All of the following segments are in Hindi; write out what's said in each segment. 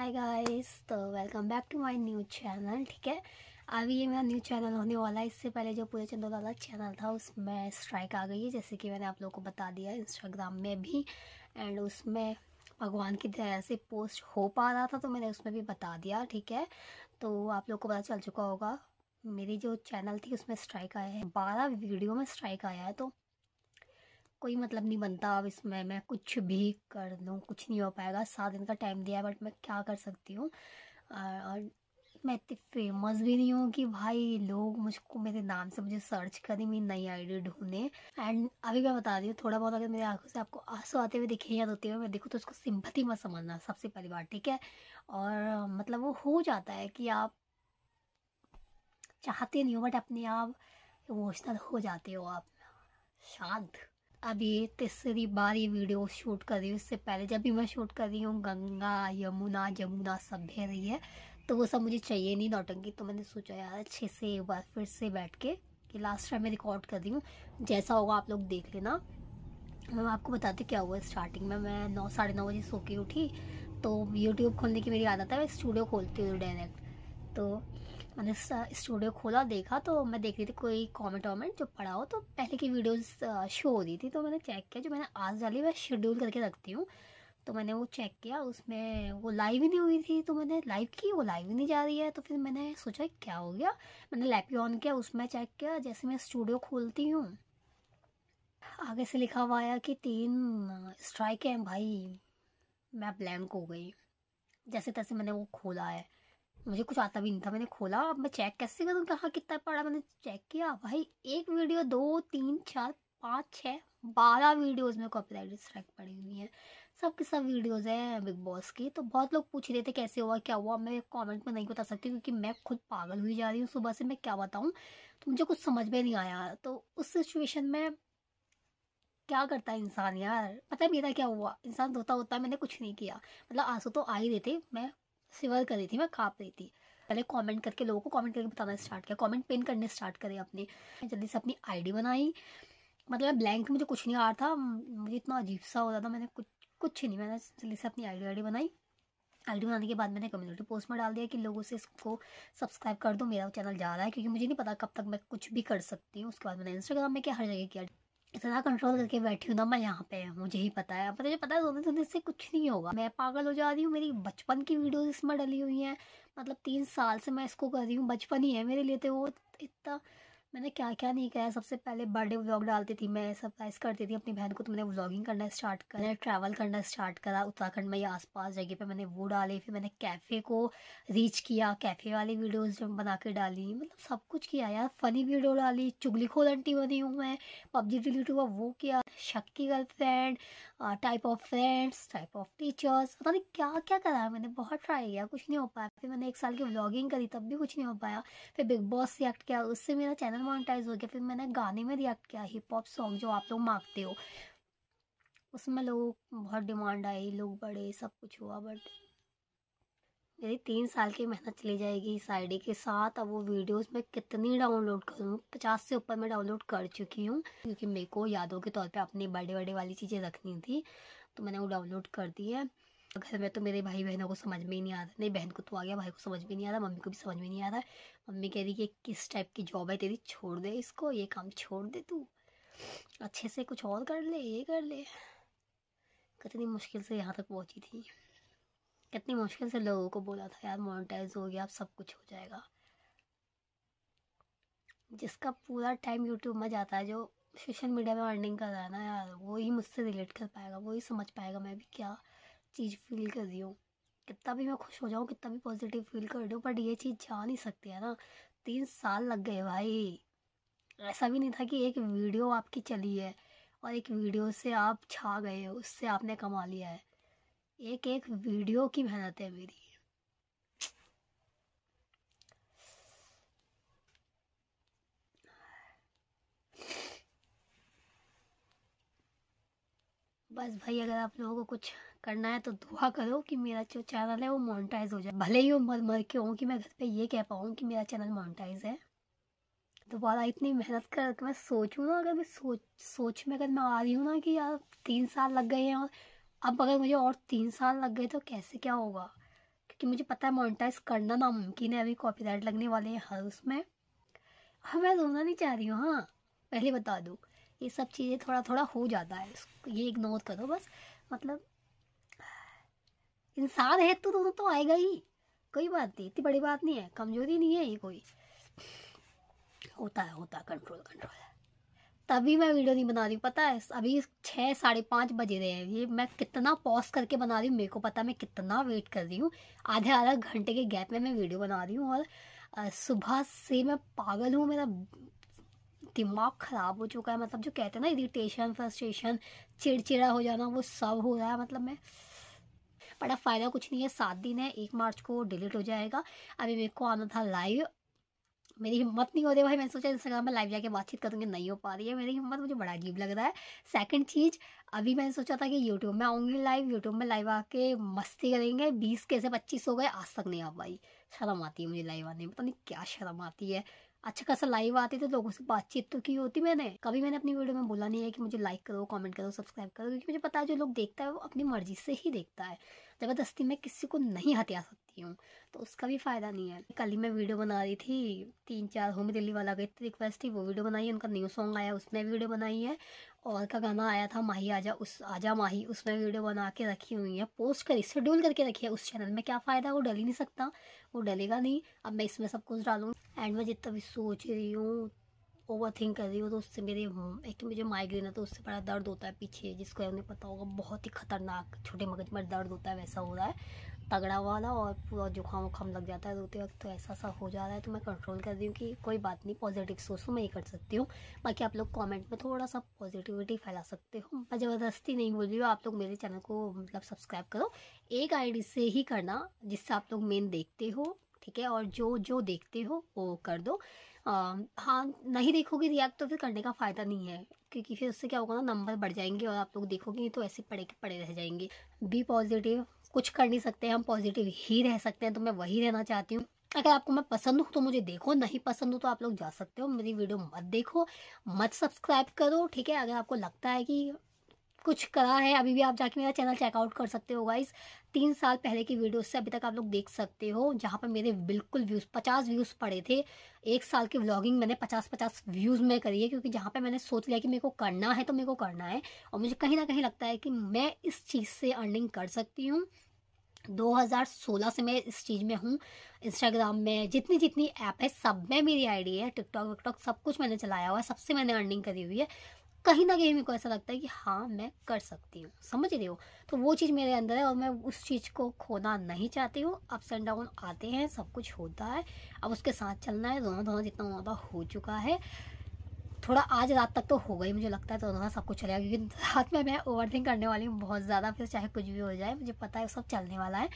हाय गाइस तो welcome back to my new channel ठीक है अभी ये मेरा न्यू चैनल होने वाला है इससे पहले जो पूरे चंदो वाला चैनल था उसमें स्ट्राइक आ गई है जैसे कि मैंने आप लोगों को बता दिया इंस्टाग्राम में भी एंड उसमें भगवान की दया से पोस्ट हो पा रहा था तो मैंने उसमें भी बता दिया ठीक है तो आप लोग को पता चल चुका होगा मेरी जो चैनल थी उसमें स्ट्राइक आया है बारह वीडियो में स्ट्राइक आया है तो कोई मतलब नहीं बनता अब इसमें मैं कुछ भी कर दूँ कुछ नहीं हो पाएगा सात दिन का टाइम दिया है बट मैं क्या कर सकती हूँ और मैं इतनी फेमस भी नहीं हूँ कि भाई लोग मुझको मेरे नाम से मुझे सर्च करें मेरी नई आईडी ढूंढें एंड अभी मैं बता रही हूँ थोड़ा बहुत अगर मेरी आंखों से आपको आंसू आते हुए दिखे या धोते हुए मैं देखूँ तो उसको सिंपथी मत समझना सबसे पहली बार ठीक है और मतलब वो हो जाता है कि आप चाहते नहीं हो बट अपने आप इमोशनल हो जाते हो आप शांत अभी तीसरी बार ये वीडियो शूट कर रही हूँ इससे पहले जब भी मैं शूट कर रही हूँ गंगा यमुना जमुना सब बह रही है तो वो सब मुझे चाहिए नहीं नौटंकी तो मैंने सोचा यार अच्छे से एक बार फिर से बैठ के कि लास्ट टाइम मैं रिकॉर्ड कर रही हूँ जैसा होगा आप लोग देख लेना मैं आपको बताती क्या हुआ स्टार्टिंग में मैं नौ साढ़े नौ बजे सो के उठी तो यूट्यूब खोलने की मेरी आदत है मैं स्टूडियो खोलती हूँ डायरेक्ट तो मैंने स्टूडियो खोला देखा तो मैं देख रही थी कोई कमेंट वॉमेंट जो पढ़ा हो तो पहले की वीडियोस शो हो रही थी तो मैंने चेक किया जो मैंने आज डाली मैं शेड्यूल करके रखती हूँ तो मैंने वो चेक किया उसमें वो लाइव ही नहीं हुई थी तो मैंने लाइव की वो लाइव ही नहीं जा रही है तो फिर मैंने सोचा क्या हो गया मैंने लैपी ऑन किया उसमें चेक किया जैसे मैं स्टूडियो खोलती हूँ आगे से लिखा हुआ आया कि तीन स्ट्राइक हैं भाई मैं ब्लैंक हो गई जैसे तैसे मैंने वो खोला है मुझे कुछ आता भी नहीं था मैंने खोला अब मैं चेक कैसे करूँ कहाँ कितना पड़ा मैंने चेक किया भाई एक वीडियो दो तीन चार पाँच छः बारह वीडियोस में कॉपीराइट स्ट्राइक पड़ी हुई है सब के सब वीडियोस हैं बिग बॉस के तो बहुत लोग पूछ रहे थे कैसे हुआ क्या हुआ मैं कमेंट में नहीं बता सकती क्योंकि मैं खुद पागल हुई जा रही हूँ सुबह से मैं क्या बताऊँ तो मुझे कुछ समझ में नहीं आया तो उस सिचुएशन में क्या करता है इंसान यार पता है मेरा क्या हुआ इंसान धोता होता है मैंने कुछ नहीं किया मतलब आंसू तो आ ही रहे थे मैं सिवर कर रही थी मैं काँप रही थी पहले कमेंट करके लोगों को कमेंट करके बताना स्टार्ट किया कमेंट पिन करने स्टार्ट करे अपने जल्दी से अपनी आईडी बनाई मतलब ब्लैंक मुझे कुछ नहीं आ रहा था मुझे इतना अजीब सा हो रहा था मैंने कुछ कुछ नहीं मैंने जल्दी से अपनी आईडी डी बनाई आईडी बनाने के बाद मैंने कम्युनिटी पोस्ट में डाल दिया कि लोगों से इसको सब्सक्राइब कर दो मेरा चैनल जा रहा है क्योंकि मुझे नहीं पता कब तक मैं कुछ भी कर सकती हूँ उसके बाद मैंने इंस्टाग्राम में क्या हर जगह किया इतना कंट्रोल करके बैठी हूँ ना मैं यहाँ पे मुझे ही पता है मुझे पता है रोने धोने से कुछ नहीं होगा मैं पागल हो जा रही हूँ मेरी बचपन की वीडियोस इसमें डली हुई हैं मतलब तीन साल से मैं इसको कर रही हूँ बचपन ही है मेरे लिए तो वो इतना मैंने क्या क्या नहीं किया सबसे पहले बर्थडे व्लॉग डालती थी मैं सरप्राइज़ करती थी अपनी बहन को तो मैंने व्लॉगिंग करना स्टार्ट करा मैंने ट्रैवल करना स्टार्ट करा उत्तराखंड में या आसपास जगह पे मैंने वो डाले फिर मैंने कैफ़े को रीच किया कैफ़े वाली वीडियोस बना के डाली मतलब सब कुछ किया यार फ़नी वीडियो डाली चुगली खोल आंटी बनी हूँ मैं पबजी डिलीट हुआ वो किया शक की girlfriend type of friends type of teachers पता नहीं क्या क्या करा मैंने बहुत ट्राई किया कुछ नहीं हो पाया फिर मैंने एक साल की व्लॉगिंग करी तब भी कुछ नहीं हो पाया फिर बिग बॉस से एक्ट किया उससे मेरा चैनल चैनल मोनिटाइज हो गया फिर मैंने गाने में रिएक्ट किया हिप हॉप सॉन्ग जो आप लोग मांगते हो उसमें लोग बहुत डिमांड आई लोग बड़े सब कुछ हुआ बट मेरी तीन साल की मेहनत चली जाएगी इस आईडी के साथ अब वो वीडियोस मैं कितनी डाउनलोड करूँ पचास से ऊपर मैं डाउनलोड कर चुकी हूँ क्योंकि मेरे को यादों के तौर पे अपनी बड़े बड़े वाली चीज़ें रखनी थी तो मैंने वो डाउनलोड कर दी है घर में तो मेरे भाई बहनों को समझ में ही नहीं आता नहीं बहन को तो आ गया भाई को समझ में नहीं आता मम्मी को भी समझ में नहीं आता मम्मी कह रही कि किस टाइप की जॉब है तेरी छोड़ दे इसको ये काम छोड़ दे तू अच्छे से कुछ और कर ले ये कर ले कितनी मुश्किल से यहाँ तक पहुँची थी कितनी मुश्किल से लोगों को बोला था यार मोनिटाइज हो गया अब सब कुछ हो जाएगा जिसका पूरा टाइम यूट्यूब में जाता है जो सोशल मीडिया में अर्निंग कर रहा है ना यार वो ही मुझसे रिलेट कर पाएगा वो ही समझ पाएगा मैं भी क्या चीज़ फील कर रही हूँ कितना भी मैं खुश हो जाऊँ कितना भी पॉजिटिव फील कर रही हूँ बट ये चीज़ जा नहीं सकती है ना तीन साल लग गए भाई ऐसा भी नहीं था कि एक वीडियो आपकी चली है और एक वीडियो से आप छा गए उससे आपने कमा लिया है एक एक वीडियो की मेहनत है मेरी बस भाई अगर आप लोगों को कुछ करना है तो दुआ करो कि मेरा जो चैनल है वो मोनिटाइज हो जाए भले ही वो मर मर के हों कि मैं घर पे ये कह पाऊँ कि मेरा चैनल मोनिटाइज है दोबारा इतनी मेहनत कर मैं सोचूँ ना अगर मैं सोच सोच में अगर मैं आ रही हूँ ना कि यार तीन साल लग गए हैं और अब अगर मुझे और तीन साल लग गए तो कैसे क्या होगा क्योंकि मुझे पता है मोनिटाइज करना नामुमकिन है अभी राइट लगने वाले हैं हर उसमें हाँ मैं रोना नहीं चाह रही हूँ हाँ पहले बता दूँ ये सब चीज़ें थोड़ा थोड़ा हो जाता है ये इग्नोर करो बस मतलब इंसान है तो, तो तो, आएगा ही कोई बात नहीं इतनी बड़ी बात नहीं है कमजोरी नहीं है ये कोई होता है होता है कंट्रोल कंट्रोल है तभी मैं वीडियो नहीं बना रही पता है अभी छः साढ़े पाँच बजे रहे हैं ये मैं कितना पॉज करके बना रही हूँ मेरे को पता मैं कितना वेट कर रही हूँ आधे आधा घंटे के गैप में मैं वीडियो बना रही हूँ और सुबह से मैं पागल हूँ मेरा दिमाग ख़राब हो चुका है मतलब जो कहते हैं ना इरिटेशन फ्रस्ट्रेशन चिड़चिड़ा हो जाना वो सब हो रहा है मतलब मैं बड़ा फ़ायदा कुछ नहीं है सात दिन है एक मार्च को डिलीट हो जाएगा अभी मेरे को आना था लाइव मेरी हिम्मत नहीं हो रही भाई मैंने सोचा इंस्टाग्राम में लाइव जाके बातचीत करूँगी नहीं हो पा रही है मेरी हिम्मत मुझे बड़ा अजीब लग रहा है सेकंड चीज़ अभी मैंने सोचा था कि यूट्यूब में आऊँगी लाइव यूट्यूब में लाइव आके मस्ती करेंगे बीस के से पच्चीस हो गए आज तक नहीं आ पाई शर्म आती है मुझे लाइव आने में पता नहीं क्या शर्म आती है अच्छा खासा लाइव आती तो लोगों से बातचीत तो की होती मैंने कभी मैंने अपनी वीडियो में बोला नहीं है कि मुझे लाइक करो कमेंट करो सब्सक्राइब करो क्योंकि मुझे पता है जो लोग देखता है वो अपनी मर्जी से ही देखता है ज़बरदस्ती मैं किसी को नहीं हत्या सकती हूँ तो उसका भी फ़ायदा नहीं है कल ही मैं वीडियो बना रही थी तीन चार होम दिल्ली वाला का इतनी रिक्वेस्ट थी वो वीडियो बनाई है उनका न्यू सॉन्ग आया उसमें वीडियो बनाई है और का गाना आया था माही आजा उस आजा माही उसमें वीडियो बना के रखी हुई है पोस्ट करी शेड्यूल करके रखी है उस चैनल में क्या फ़ायदा वो डल ही नहीं सकता वो डलेगा नहीं अब मैं इसमें सब कुछ डालूँ एंड मैं जितना भी सोच रही हूँ ओवर थिंक कर रही हो तो उससे मेरे हम्म, एक तो मुझे माइग्रेन है तो उससे बड़ा दर्द होता है पीछे जिसको उन्हें पता होगा बहुत ही खतरनाक छोटे मगज में दर्द होता है वैसा हो रहा है तगड़ा वाला और पूरा जुकाम वुकाम लग जाता है रोते वक्त तो ऐसा सा हो जा रहा है तो मैं कंट्रोल कर रही हूँ कि कोई बात नहीं पॉजिटिव सोच तो मैं ये कर सकती हूँ बाकी आप लोग कमेंट में थोड़ा सा पॉजिटिविटी फैला सकते हो मैं ज़बरदस्ती नहीं बोल रही हूँ आप लोग मेरे चैनल को मतलब सब्सक्राइब करो एक आई से ही करना जिससे आप लोग मेन देखते हो ठीक है और जो जो देखते हो वो कर दो हाँ नहीं देखोगे तो रिएक्ट तो फिर करने का फ़ायदा नहीं है क्योंकि फिर उससे क्या होगा ना नंबर बढ़ जाएंगे और आप लोग देखोगे तो ऐसे पड़े के पड़े रह जाएंगे बी पॉजिटिव कुछ कर नहीं सकते हम पॉजिटिव ही रह सकते हैं तो मैं वही रहना चाहती हूँ अगर आपको मैं पसंद हूँ तो मुझे देखो नहीं पसंद हो तो आप लोग जा सकते हो मेरी वीडियो मत देखो मत सब्सक्राइब करो ठीक है अगर आपको लगता है कि कुछ करा है अभी भी आप जाके मेरा चैनल चेकआउट कर सकते हो गाइस तीन साल पहले की वीडियो से अभी तक आप लोग देख सकते हो जहाँ पर मेरे बिल्कुल व्यूज़ पचास व्यूज़ पड़े थे एक साल की व्लॉगिंग मैंने पचास पचास व्यूज़ में करी है क्योंकि जहाँ पे मैंने सोच लिया कि मेरे को करना है तो मेरे को करना है और मुझे कहीं ना कहीं लगता है कि मैं इस चीज़ से अर्निंग कर सकती हूँ 2016 से मैं इस चीज़ में हूँ इंस्टाग्राम में जितनी जितनी ऐप है सब में मेरी आईडी है टिकटॉक विकटॉक सब कुछ मैंने चलाया हुआ है सबसे मैंने अर्निंग करी हुई है कहीं ना कहीं मेरे को ऐसा लगता है कि हाँ मैं कर सकती हूँ समझ रहे हो तो वो चीज़ मेरे अंदर है और मैं उस चीज़ को खोना नहीं चाहती हूँ अप्स एंड डाउन आते हैं सब कुछ होता है अब उसके साथ चलना है रोना धोना जितना मुआबा हो चुका है थोड़ा आज रात तक तो हो गई मुझे लगता है तो रोना सब कुछ चलेगा क्योंकि रात में मैं थिंक करने वाली हूँ बहुत ज़्यादा फिर चाहे कुछ भी हो जाए मुझे पता है सब चलने वाला है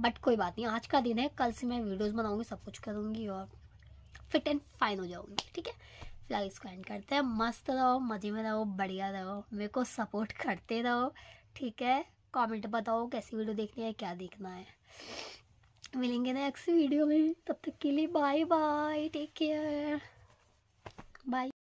बट कोई बात नहीं आज का दिन है कल से मैं वीडियोज़ बनाऊँगी सब कुछ करूँगी और फिट एंड फाइन हो जाऊँगी ठीक है फिलहाल कमेंट करते हैं मस्त रहो मज़े में रहो बढ़िया रहो मेरे को सपोर्ट करते रहो ठीक है कमेंट बताओ कैसी वीडियो देखनी है क्या देखना है मिलेंगे नेक्स्ट वीडियो में तब तक के लिए bye bye take care bye